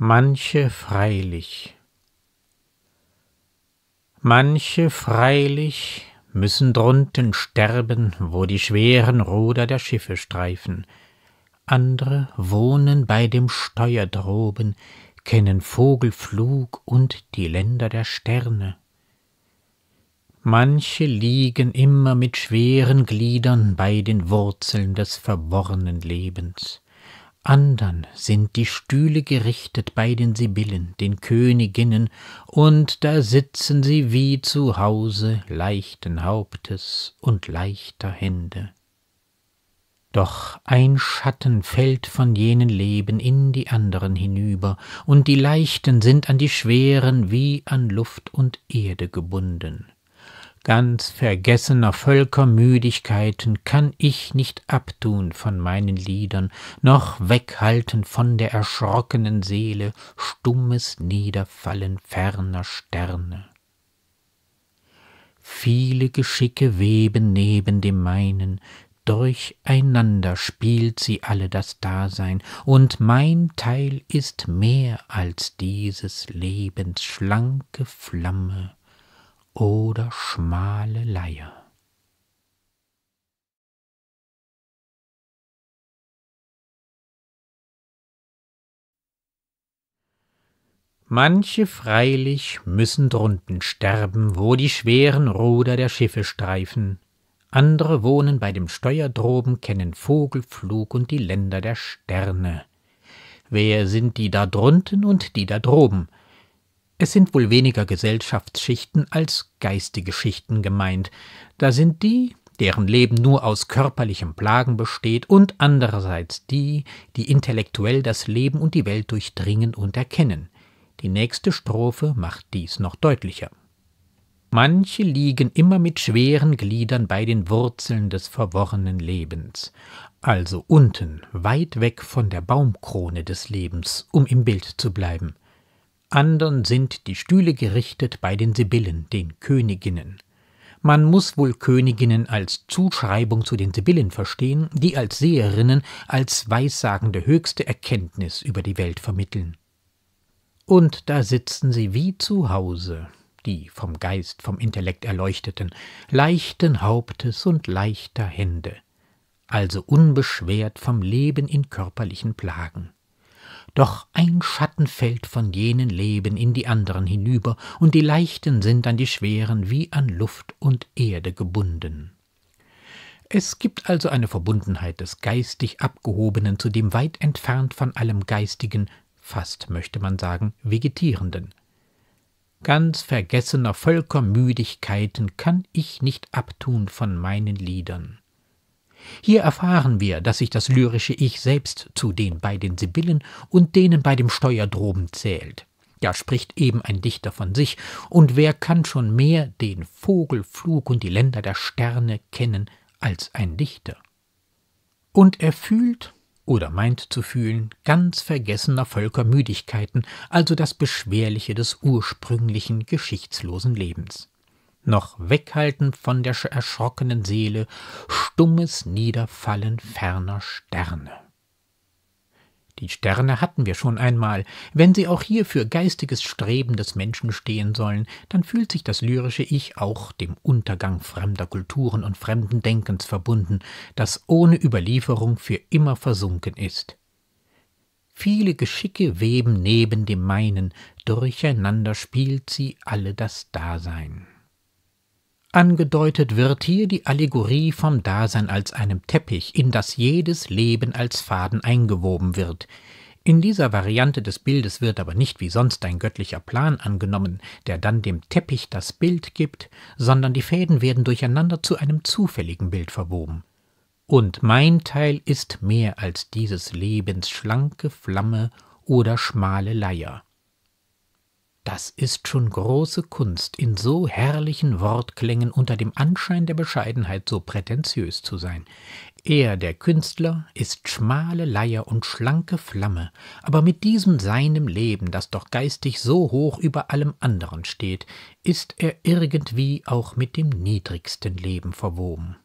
manche freilich. Manche freilich müssen drunten sterben, wo die schweren Ruder der Schiffe streifen, andere wohnen bei dem Steuer droben, kennen Vogelflug und die Länder der Sterne. Manche liegen immer mit schweren Gliedern bei den Wurzeln des verworrenen Lebens, Andern sind die Stühle gerichtet bei den Sibyllen, den Königinnen, und da sitzen sie wie zu Hause leichten Hauptes und leichter Hände. Doch ein Schatten fällt von jenen Leben in die anderen hinüber, und die Leichten sind an die Schweren wie an Luft und Erde gebunden ganz vergessener Völkermüdigkeiten kann ich nicht abtun von meinen Liedern, noch weghalten von der erschrockenen Seele stummes Niederfallen ferner Sterne. Viele Geschicke weben neben dem meinen, durcheinander spielt sie alle das Dasein, und mein Teil ist mehr als dieses Lebens schlanke Flamme oder schmale Leier. Manche freilich müssen drunten sterben, wo die schweren Ruder der Schiffe streifen. Andere wohnen bei dem Steuer droben, kennen Vogelflug und die Länder der Sterne. Wer sind die da drunten und die da droben? Es sind wohl weniger Gesellschaftsschichten als geistige Schichten gemeint. Da sind die, deren Leben nur aus körperlichen Plagen besteht, und andererseits die, die intellektuell das Leben und die Welt durchdringen und erkennen. Die nächste Strophe macht dies noch deutlicher. Manche liegen immer mit schweren Gliedern bei den Wurzeln des verworrenen Lebens, also unten, weit weg von der Baumkrone des Lebens, um im Bild zu bleiben andern sind die Stühle gerichtet bei den Sibyllen, den Königinnen. Man muss wohl Königinnen als Zuschreibung zu den Sibyllen verstehen, die als Seherinnen, als Weissagende höchste Erkenntnis über die Welt vermitteln. Und da sitzen sie wie zu Hause, die vom Geist, vom Intellekt erleuchteten, leichten Hauptes und leichter Hände, also unbeschwert vom Leben in körperlichen Plagen doch ein Schatten fällt von jenen Leben in die anderen hinüber, und die Leichten sind an die Schweren wie an Luft und Erde gebunden. Es gibt also eine Verbundenheit des geistig Abgehobenen zu dem weit entfernt von allem Geistigen, fast möchte man sagen, Vegetierenden. Ganz vergessener Völkermüdigkeiten kann ich nicht abtun von meinen Liedern. Hier erfahren wir, dass sich das lyrische Ich selbst zu den beiden Sibyllen und denen bei dem Steuerdroben zählt. Da spricht eben ein Dichter von sich, und wer kann schon mehr den Vogelflug und die Länder der Sterne kennen als ein Dichter? Und er fühlt oder meint zu fühlen ganz vergessener Völkermüdigkeiten, also das Beschwerliche des ursprünglichen geschichtslosen Lebens noch weghalten von der erschrockenen Seele stummes Niederfallen ferner Sterne. Die Sterne hatten wir schon einmal. Wenn sie auch hier für geistiges Streben des Menschen stehen sollen, dann fühlt sich das lyrische Ich auch dem Untergang fremder Kulturen und fremden Denkens verbunden, das ohne Überlieferung für immer versunken ist. Viele Geschicke weben neben dem meinen, durcheinander spielt sie alle das Dasein. Angedeutet wird hier die Allegorie vom Dasein als einem Teppich, in das jedes Leben als Faden eingewoben wird. In dieser Variante des Bildes wird aber nicht wie sonst ein göttlicher Plan angenommen, der dann dem Teppich das Bild gibt, sondern die Fäden werden durcheinander zu einem zufälligen Bild verwoben. Und mein Teil ist mehr als dieses Lebens schlanke Flamme oder schmale Leier. Das ist schon große Kunst, in so herrlichen Wortklängen unter dem Anschein der Bescheidenheit so prätentiös zu sein. Er, der Künstler, ist schmale Leier und schlanke Flamme, aber mit diesem seinem Leben, das doch geistig so hoch über allem anderen steht, ist er irgendwie auch mit dem niedrigsten Leben verwoben.